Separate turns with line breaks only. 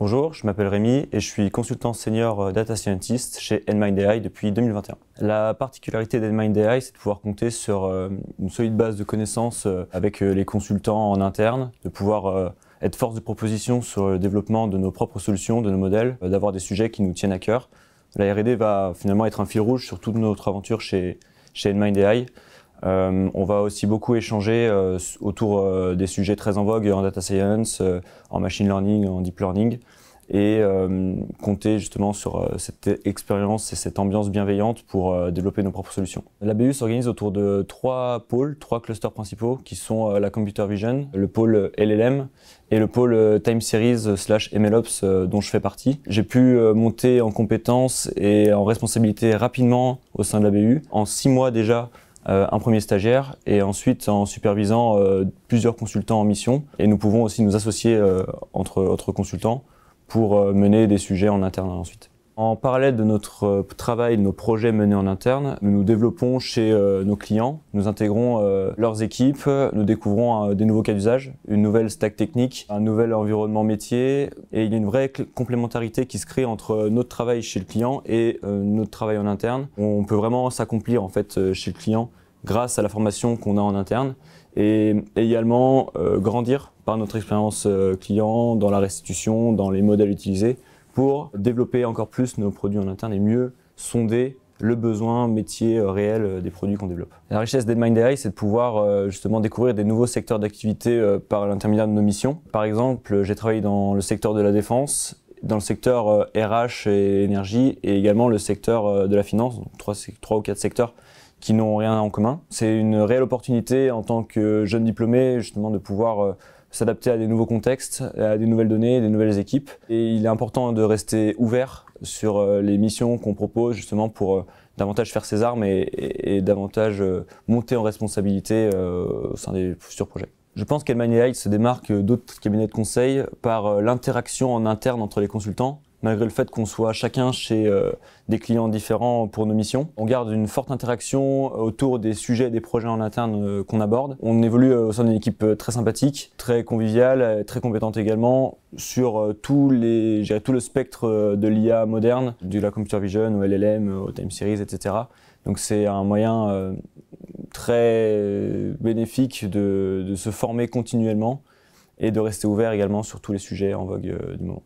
Bonjour, je m'appelle Rémi et je suis consultant senior euh, data scientist chez NMindAI depuis 2021. La particularité d'NMindAI, c'est de pouvoir compter sur euh, une solide base de connaissances euh, avec les consultants en interne, de pouvoir être force de proposition sur le développement de nos propres solutions, de nos modèles, d'avoir des sujets qui nous tiennent à cœur. La R&D va finalement être un fil rouge sur toute notre aventure chez, chez NMindAI. Euh, on va aussi beaucoup échanger euh, autour euh, des sujets très en vogue en data science, en machine learning, en deep learning, et compter justement sur cette expérience et cette ambiance bienveillante pour développer nos propres solutions. La BU s'organise autour de trois pôles, trois clusters principaux, qui sont la computer vision, le pôle LLM et le pôle time series slash MLOps dont je fais partie. J'ai pu monter en compétences et en responsabilité rapidement au sein de la BU. En six mois déjà, euh, un premier stagiaire et ensuite en supervisant euh, plusieurs consultants en mission. Et nous pouvons aussi nous associer euh, entre, autres consultants pour mener des sujets en interne ensuite. En parallèle de notre euh, travail, de nos projets menés en interne, nous nous développons chez euh, nos clients, nous intégrons euh, leurs équipes, nous découvrons des nouveaux cas d'usage, une nouvelle stack technique, un nouvel environnement métier, et il y a une vraie complémentarité qui se crée entre notre travail chez le client et notre travail en interne. On peut vraiment s'accomplir en fait chez le client grâce à la formation qu'on a en interne et également grandir par notre expérience client dans la restitution, dans les modèles utilisés pour développer encore plus nos produits en interne et mieux sonder le besoin métier euh, réel euh, des produits qu'on développe. La richesse AI, c'est de pouvoir euh, justement découvrir des nouveaux secteurs d'activité par l'intermédiaire de nos missions. Par exemple, j'ai travaillé dans le secteur de la défense, dans le secteur RH et énergie, et également le secteur de la finance, donc trois, ou quatre secteurs qui n'ont rien en commun. C'est une réelle opportunité en tant que jeune diplômé justement de pouvoir s'adapter à des nouveaux contextes, à des nouvelles données, des nouvelles équipes. Et il est important de rester ouvert sur euh, les missions qu'on propose justement pour euh, davantage faire ses armes et, davantage euh, monter en responsabilité au sein des futurs projets. Je pense qu'Elmania se démarque d'autres cabinets de conseil par l'interaction en interne entre les consultants malgré le fait qu'on soit chacun chez euh, des clients différents pour nos missions. On garde une forte interaction euh, autour des sujets et des projets en interne euh, qu'on aborde. On évolue au sein d'une équipe très sympathique, très conviviale, très compétente également sur tout le spectre de l'IA moderne, du la computer vision au LLM, au time series, etc. Donc c'est un moyen très bénéfique de se former continuellement et de rester ouvert également sur tous les sujets en vogue du moment.